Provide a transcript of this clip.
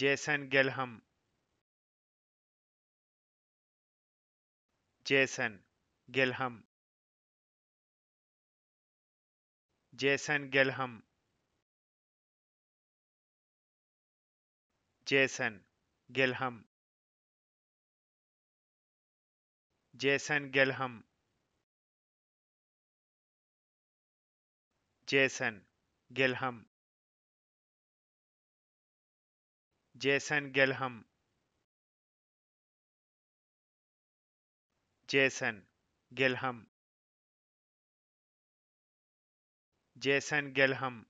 Jason गेलहम Jason गेलहम Jason गेलहम जेसन गेलहम जेसन गेलहम जेसन गेलहम जेसन गेलहम जेसन गेलहम जेसन गेलहम